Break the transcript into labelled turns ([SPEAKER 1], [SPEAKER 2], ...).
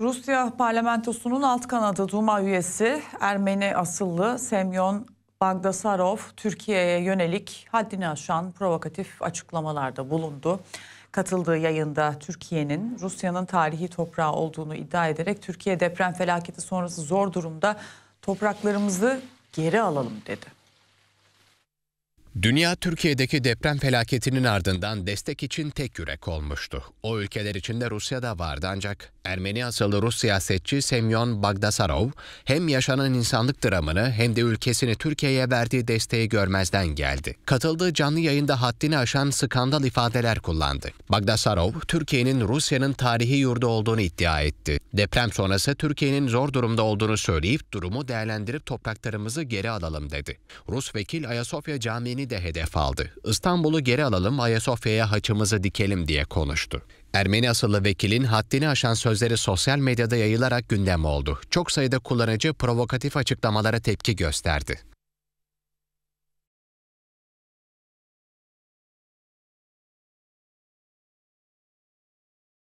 [SPEAKER 1] Rusya parlamentosunun alt kanadı Duma üyesi Ermeni asıllı Semyon Bagdasarov Türkiye'ye yönelik haddini aşan provokatif açıklamalarda bulundu. Katıldığı yayında Türkiye'nin Rusya'nın tarihi toprağı olduğunu iddia ederek Türkiye deprem felaketi sonrası zor durumda topraklarımızı geri alalım dedi.
[SPEAKER 2] Dünya Türkiye'deki deprem felaketinin ardından destek için tek yürek olmuştu. O ülkeler içinde Rusya da vardı ancak Ermeni asıllı Rus siyasetçi Semyon Bagdasarov hem yaşanan insanlık dramını hem de ülkesini Türkiye'ye verdiği desteği görmezden geldi. Katıldığı canlı yayında haddini aşan skandal ifadeler kullandı. Bagdasarov, Türkiye'nin Rusya'nın tarihi yurdu olduğunu iddia etti. Deprem sonrası Türkiye'nin zor durumda olduğunu söyleyip durumu değerlendirip topraklarımızı geri alalım dedi. Rus vekil Ayasofya Camii'ni de hedef aldı. İstanbul'u geri alalım, Ayasofya'ya haçımızı dikelim diye konuştu. Ermeni asıllı vekilin haddini aşan sözleri sosyal medyada yayılarak gündem oldu. Çok sayıda kullanıcı provokatif açıklamalara tepki gösterdi.